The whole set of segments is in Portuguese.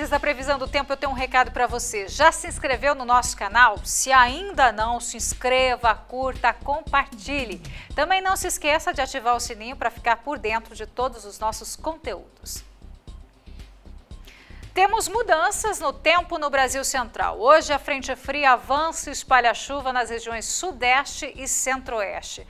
antes da previsão do tempo, eu tenho um recado para você. Já se inscreveu no nosso canal? Se ainda não, se inscreva, curta, compartilhe. Também não se esqueça de ativar o sininho para ficar por dentro de todos os nossos conteúdos. Temos mudanças no tempo no Brasil Central. Hoje a frente fria avança e espalha chuva nas regiões Sudeste e Centro-Oeste.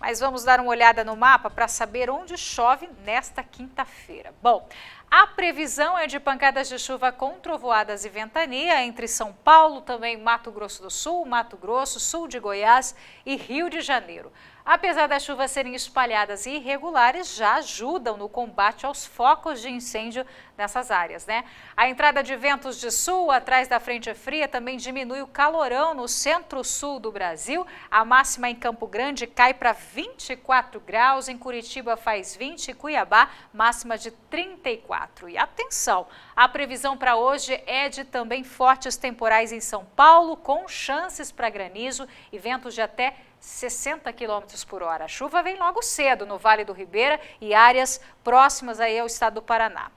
Mas vamos dar uma olhada no mapa para saber onde chove nesta quinta-feira. Bom, a previsão é de pancadas de chuva com trovoadas e ventania entre São Paulo, também Mato Grosso do Sul, Mato Grosso, sul de Goiás e Rio de Janeiro. Apesar das chuvas serem espalhadas e irregulares, já ajudam no combate aos focos de incêndio nessas áreas, né? A entrada de ventos de sul atrás da frente fria também diminui o calorão no centro-sul do Brasil. A máxima em Campo Grande cai para 24 graus, em Curitiba faz 20 Cuiabá máxima de 34. 4. E atenção, a previsão para hoje é de também fortes temporais em São Paulo, com chances para granizo e ventos de até 60 km por hora. A chuva vem logo cedo no Vale do Ribeira e áreas próximas aí ao estado do Paraná.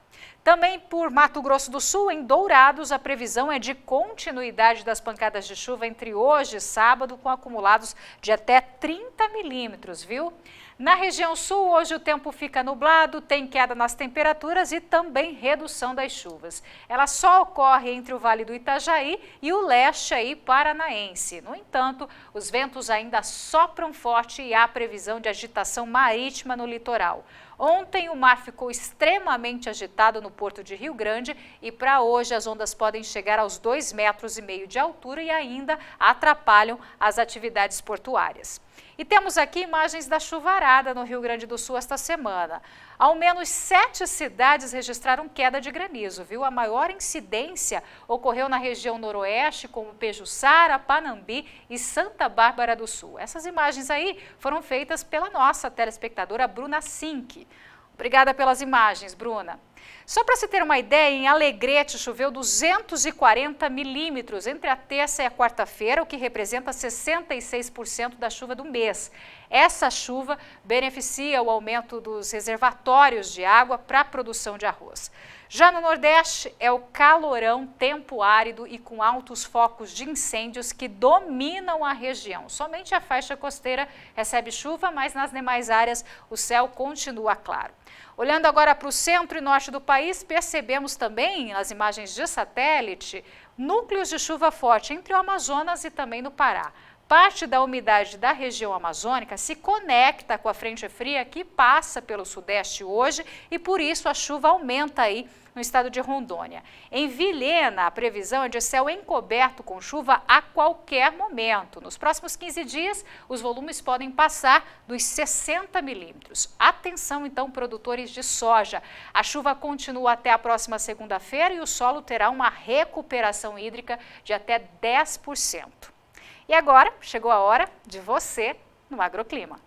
Também por Mato Grosso do Sul, em Dourados, a previsão é de continuidade das pancadas de chuva entre hoje e sábado, com acumulados de até 30 milímetros, viu? Na região sul, hoje o tempo fica nublado, tem queda nas temperaturas e também redução das chuvas. Ela só ocorre entre o Vale do Itajaí e o leste aí paranaense. No entanto, os ventos ainda sopram forte e há previsão de agitação marítima no litoral. Ontem o mar ficou extremamente agitado no Porto de Rio Grande e para hoje as ondas podem chegar aos 2,5 metros e meio de altura e ainda atrapalham as atividades portuárias. E temos aqui imagens da chuvarada no Rio Grande do Sul esta semana. Ao menos sete cidades registraram queda de granizo, viu? A maior incidência ocorreu na região noroeste, como Pejuçara, Panambi e Santa Bárbara do Sul. Essas imagens aí foram feitas pela nossa telespectadora Bruna Sink. Obrigada pelas imagens, Bruna. Só para se ter uma ideia, em Alegrete choveu 240 milímetros entre a terça e a quarta-feira, o que representa 66% da chuva do mês. Essa chuva beneficia o aumento dos reservatórios de água para a produção de arroz. Já no Nordeste, é o calorão, tempo árido e com altos focos de incêndios que dominam a região. Somente a faixa costeira recebe chuva, mas nas demais áreas o céu continua claro. Olhando agora para o centro e norte do país, país, percebemos também, nas imagens de satélite, núcleos de chuva forte entre o Amazonas e também no Pará. Parte da umidade da região amazônica se conecta com a frente fria que passa pelo sudeste hoje e por isso a chuva aumenta aí no estado de Rondônia. Em Vilhena, a previsão é de céu encoberto com chuva a qualquer momento. Nos próximos 15 dias, os volumes podem passar dos 60 milímetros. Atenção, então, produtores de soja. A chuva continua até a próxima segunda-feira e o solo terá uma recuperação hídrica de até 10%. E agora chegou a hora de você no Agroclima.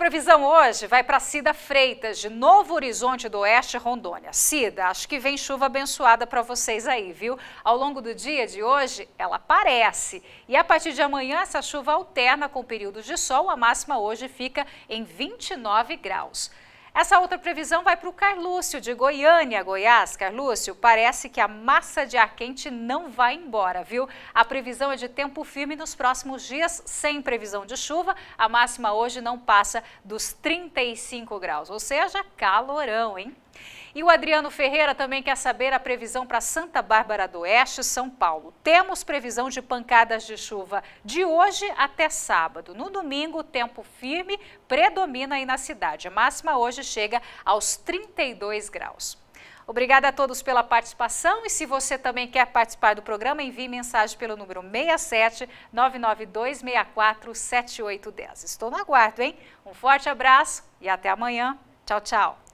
previsão hoje vai para Cida Freitas, de Novo Horizonte do Oeste, Rondônia. Cida, acho que vem chuva abençoada para vocês aí, viu? Ao longo do dia de hoje, ela aparece. E a partir de amanhã, essa chuva alterna com períodos de sol. A máxima hoje fica em 29 graus. Essa outra previsão vai para o Carlúcio, de Goiânia, Goiás. Carlúcio, parece que a massa de ar quente não vai embora, viu? A previsão é de tempo firme nos próximos dias, sem previsão de chuva. A máxima hoje não passa dos 35 graus, ou seja, calorão, hein? E o Adriano Ferreira também quer saber a previsão para Santa Bárbara do Oeste, São Paulo. Temos previsão de pancadas de chuva de hoje até sábado. No domingo, tempo firme predomina aí na cidade. A máxima hoje chega aos 32 graus. Obrigada a todos pela participação e se você também quer participar do programa, envie mensagem pelo número 67 992 Estou no aguardo, hein? Um forte abraço e até amanhã. Tchau, tchau.